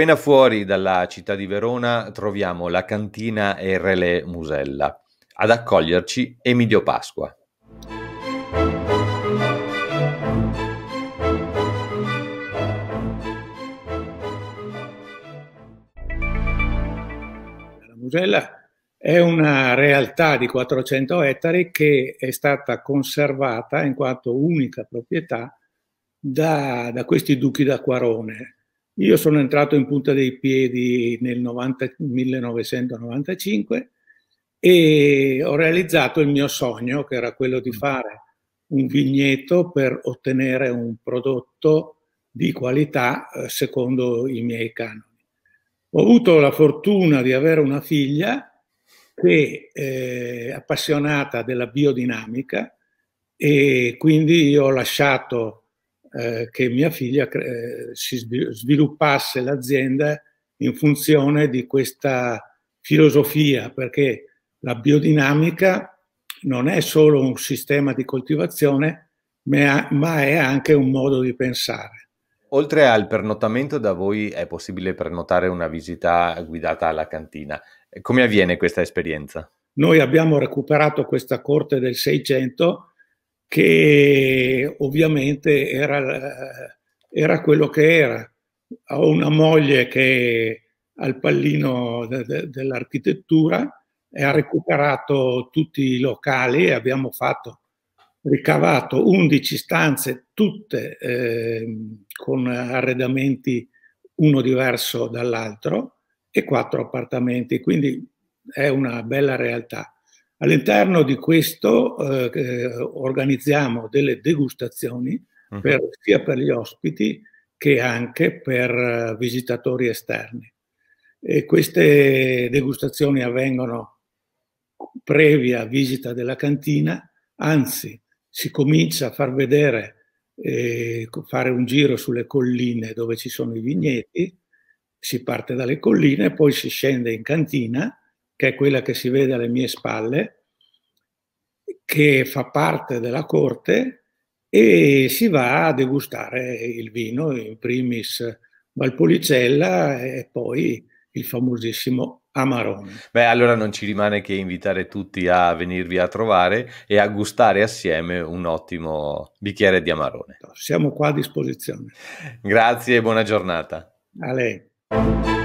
Appena fuori dalla città di Verona troviamo la cantina RL Musella. Ad accoglierci Emidio Pasqua. La Musella è una realtà di 400 ettari che è stata conservata in quanto unica proprietà da, da questi duchi d'Acquarone, io sono entrato in punta dei piedi nel 90, 1995 e ho realizzato il mio sogno, che era quello di mm. fare un vigneto per ottenere un prodotto di qualità eh, secondo i miei canoni. Ho avuto la fortuna di avere una figlia che è eh, appassionata della biodinamica e quindi io ho lasciato eh, che mia figlia eh, si sviluppasse l'azienda in funzione di questa filosofia, perché la biodinamica non è solo un sistema di coltivazione, ma è anche un modo di pensare. Oltre al pernotamento da voi è possibile prenotare una visita guidata alla cantina. Come avviene questa esperienza? Noi abbiamo recuperato questa corte del 600 che ovviamente era, era quello che era. Ho una moglie che al pallino de, de, dell'architettura e ha recuperato tutti i locali e abbiamo fatto, ricavato 11 stanze, tutte eh, con arredamenti uno diverso dall'altro e quattro appartamenti, quindi è una bella realtà. All'interno di questo eh, eh organizziamo delle degustazioni mm-hmm. per, sia per gli ospiti che anche per eh, visitatori esterni. E queste degustazioni avvengono previa visita della cantina, anzi si comincia a far vedere, eh, fare un giro sulle colline dove ci sono i vigneti, si parte dalle colline, poi si scende in cantina che è quella che si vede alle mie spalle, che fa parte della corte e si va a degustare il vino, in primis Valpolicella e poi il famosissimo Amarone. Beh, allora non ci rimane che invitare tutti a venirvi a trovare e a gustare assieme un ottimo bicchiere di Amarone. Siamo qua a disposizione. Grazie e buona giornata. A lei.